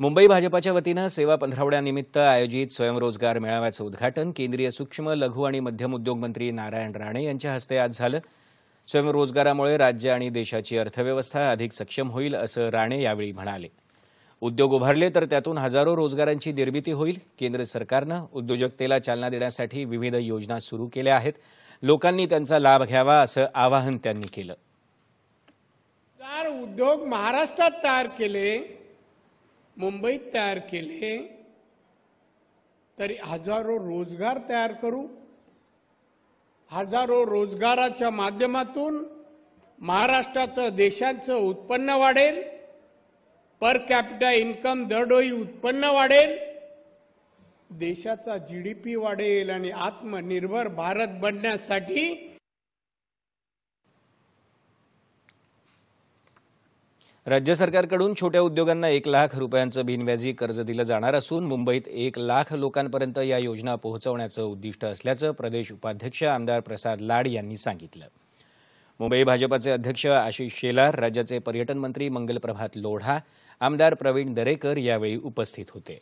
मुंबई भाजपाच्या वतीनं सेवा पंधरवड्यानिमित्त आयोजित स्वयंरोजगार मेळाव्याचं उद्घाटन केंद्रीय सूक्ष्म लघु आणि मध्यम उद्योग मंत्री नारायण राणे यांच्या हस्ते आज झालं स्वयंरोजगारामुळे राज्य आणि देशाची अर्थव्यवस्था अधिक सक्षम होईल असं राणे यावेळी म्हणाले उद्योग उभारले तर त्यातून हजारो रोजगारांची निर्मिती होईल केंद्र सरकारनं उद्योजकतेला चालना देण्यासाठी विविध योजना सुरू केल्या आहेत लोकांनी त्यांचा लाभ घ्यावा असं आवाहन त्यांनी केलं उद्योग महाराष्ट्रात तयार केले मुंबईत तयार केले तरी हजारो रोजगार तयार करू हजारो रोजगाराच्या माध्यमातून महाराष्ट्राचं देशांचं उत्पन्न वाढेल पर कॅपिटा इन्कम दरडोई उत्पन्न वाढेल देशाचा जी डी पी वाढेल आणि आत्मनिर्भर भारत बनण्यासाठी राज्य सरकारकडून छोट्या उद्योगांना एक लाख रुपयांचं बिनव्याजी कर्ज दिलं जाणार असून मुंबईत एक लाख लोकांपर्यंत या योजना पोहोचवण्याचं उद्दिष्ट असल्याचं प्रदेश उपाध्यक्ष आमदार प्रसाद लाड यांनी सांगितलं मुंबई भाजपाचे अध्यक्ष आशिष शेलार राज्याचे पर्यटन मंत्री मंगलप्रभात लोढा आमदार प्रवीण दरेकर यावेळी उपस्थित होते